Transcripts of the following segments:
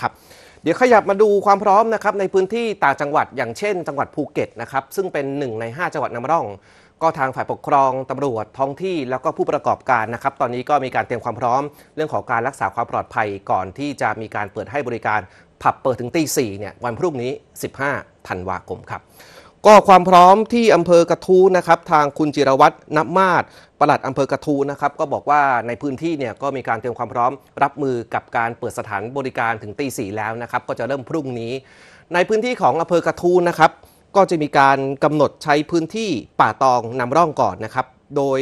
ครับเดี๋ยวขยับมาดูความพร้อมนะครับในพื้นที่ต่างจังหวัดอย่างเช่นจังหวัดภูเก็ตนะครับซึ่งเป็น 1 ใน 5 จังหวัดนำร่อง ก็ทางฝ่ายปกครอง ตำรวจท้องที่แล้วก็ผู้ประกอบการนะครับ ตอนนี้ก็มีการเตรียมความพร้อมเรื่องของการรักษาความปลอดภัยก่อนที่จะมีการเปิดให้บริการ ผับเปิดถึงตีสี่เนี่ยวันพรุ่งนี้ 15ธันวาคมครับก็ความพร้อมที่อำเภอกระทูนะครับ ทางคุณจิรวัตรนับมาศปลัดอำเภอกระทูนะครับก็บอกว่าในพื้นที่เนี่ยก็มีการเตรียมความพร้อมรับมือกับการเปิดสถานบริการถึงตีสี่แล้วนะครับ ก็จะเริ่มพรุ่งนี้ ในพื้นที่ของอำเภอกระทูนะครับก็จะมีการกำหนดใช้พื้นที่ป่าตองนำร่องก่อนนะครับ โดย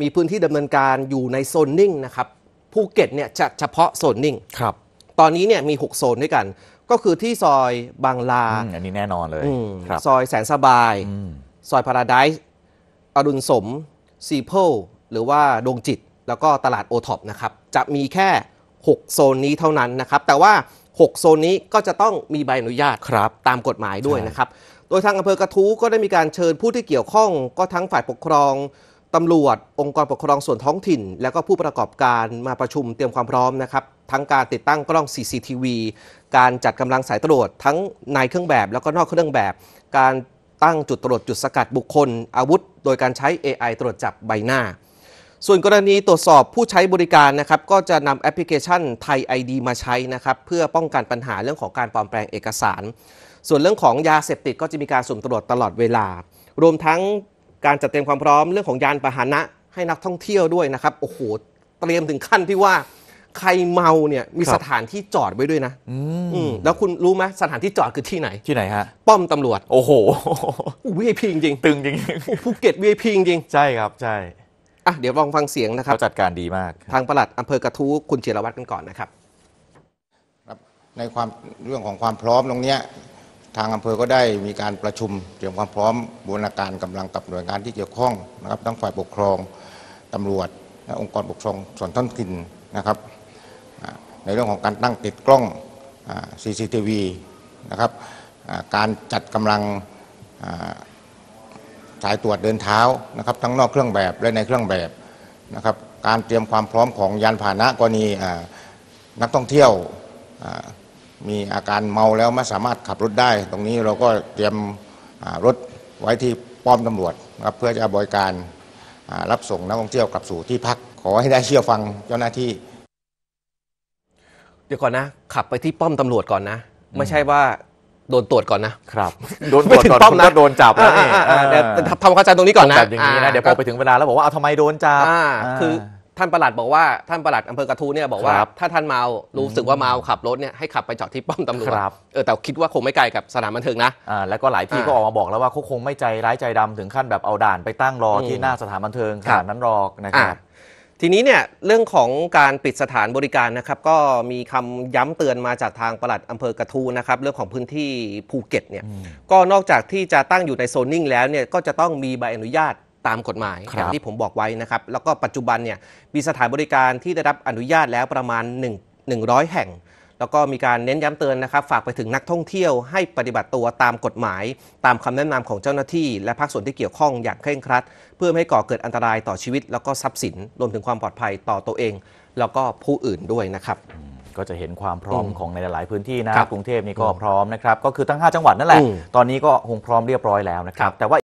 มีพื้นที่ดำเนินการอยู่ในโซนนิ่งนะครับภูเก็ตเนี่ยจะเฉพาะโซนนิ่งครับตอนนี้เนี่ยมี 6 โซนด้วยกันก็คือที่ซอยบางลาออันนี้แน่นอนเลยอครับซอยแสนสบายอซอยพาราไดซ์อรุณสม ซีเพิลหรือว่าดวงจิต แล้วก็ตลาดโอท็อปนะครับ จะมีแค่ 6 โซนนี้เท่านั้นนะครับ แต่ว่า 6 โซนนี้ก็จะต้องมีใบอนุญาตครับตามกฎหมายด้วยนะครับ โดยทางอำเภอกระทู้ก็ได้มีการเชิญผู้ที่เกี่ยวข้อง ก็ทั้งฝ่ายปกครอง ตำรวจ องค์กรปกครองส่วนท้องถิ่น แล้วก็ผู้ประกอบการมาประชุมเตรียมความพร้อมนะครับั้งการติดตั้งกล้อง CCTV การจัดกำลังสายตรวจทั้งในเครื่องแบบแล้วก็นอกเครื่องแบบ การตั้งจุดตรวจจุดสกัดบุคคล อาวุธ โดยการใช้ AI ตรวจจับใบหน้า ส่วนกรณีตรวจสอบผู้ใช้บริการนะครับก็จะนำแอปพลิเคชันไทย ID มาใช้นะครับเพื่อป้องกันปัญหาเรื่องของการปลอมแปลงเอกสาร ส่วนเรื่องของยาเสพติด ก็จะมีการสุ่มตรวจตลอดเวลา รวมทั้งการจัดเตรียมความพร้อมเรื่องของยานพาหนะ ให้นักท่องเที่ยวด้วยนะครับโอ้โหเตรียมถึงขั้นที่ว่าใครเมาเนี่ยมีสถานที่จอดไว้ด้วยนะ อืมแล้วคุณรู้ไหมสถานที่จอดคือที่ไหน ที่ไหนฮะป้อมตำรวจ โอ้โหวีไอพีจริงตึงจริงภูเก็ตวีไอพีจริงใช่ครับใช่อ่ะเดี๋ยวลองฟังเสียงนะครับเขาจัดการดีมากทางประหลัดอำเภอกระทู้คุณเจรวัตรกันก่อนนะครับในความเรื่องของความพร้อมตรงนี้ทางอำเภอก็ได้มีการประชุม เตรียมความพร้อมบูรณาการกำลังกับหน่วยงานที่เกี่ยวข้อง นะครับทั้งฝ่ายปกครองตำรวจและองค์กรปกครองส่วนท้องถิ่นนะครับในเรื่องของการตั้งติดกล้อง CCTV นะครับการจัดกำลังสายตรวจเดินเท้านะครับทั้งนอกเครื่องแบบและในเครื่องแบบนะครับการเตรียมความพร้อมของยานพาหนะกรณีนักท่องเที่ยวมีอาการเมาแล้วไม่สามารถขับรถได้ ตรงนี้เราก็เตรียมรถไว้ที่ป้อมตำรวจนะครับเพื่อจะบริการรับส่งนักท่องเที่ยวกลับสู่ที่พักขอให้ได้เชื่อฟังเจ้าหน้าที่เดี๋ยวก่อนนะ ขับไปที่ป้อมตำรวจก่อนนะไม่ใช่ว่าโดนตรวจก่อนนะครับโดนตรวจก่อนก็โดนจับแล้วนี่ยทำความเข้าใจตรงนี้ก่อนนะจับอย่างนี้นะเดี๋ยวพอไปถึงเวลาแล้วบอกว่าเอาทำไมโดนจับคือ ท่านประหลัดบอกว่าท่านประหลัดอำเภอกระทูเนี่ยบอกว่าถ้าท่านเมารู้สึกว่าเมาขับรถเนี่ยให้ขับไปจอดที่ป้อมตำรวจเออแต่คิดว่าคงไม่ไกลกับสนามบันเทิงนะอ่าแล้วก็หลายที่ก็ออกมาบอกแล้วว่าเขาคงไม่ใจร้ายใจดำถึงขั้นแบบเอาด่านไปตั้งรอที่หน้าสถานบันเทิงขนาดนั้นรอกนะครับทีนี้เนี่ยเรื่องของการปิดสถานบริการนะครับ ก็มีคำย้ำเตือนมาจากทางปลัดอำเภอกระทูนะครับเรื่องของพื้นที่ภูเก็ตเนี่ยก็นอกจากที่จะตั้งอยู่ในโซนนิ่งแล้วเนี่ยก็จะต้องมีใบอนุญาตตามกฎหมายอย่างที่ผมบอกไว้นะครับแล้วก็ปัจจุบันเนี่ยมีสถานบริการที่ได้รับอนุญาตแล้วประมาณ 1 100 แห่งแล้วก็มีการเน้นย้ำเตือนนะครับ ฝากไปถึงนักท่องเที่ยวให้ปฏิบัติตัวตามกฎหมาย ตามคำแนะนำของเจ้าหน้าที่และภาคส่วนที่เกี่ยวข้องอย่างเคร่งครัด เพื่อไม่ให้ก่อเกิดอันตรายต่อชีวิตแล้วก็ทรัพย์สินรวมถึงความปลอดภัยต่อตัวเอง แล้วก็ผู้อื่นด้วยนะครับ ก็จะเห็นความพร้อมของในหลายพื้นที่นะกรุงเทพนี่ก็พร้อมนะครับ ก็คือทั้ง5จังหวัดนั่นแหละตอนนี้ก็คงพร้อมเรียบร้อยแล้วนะครับแต่ว่า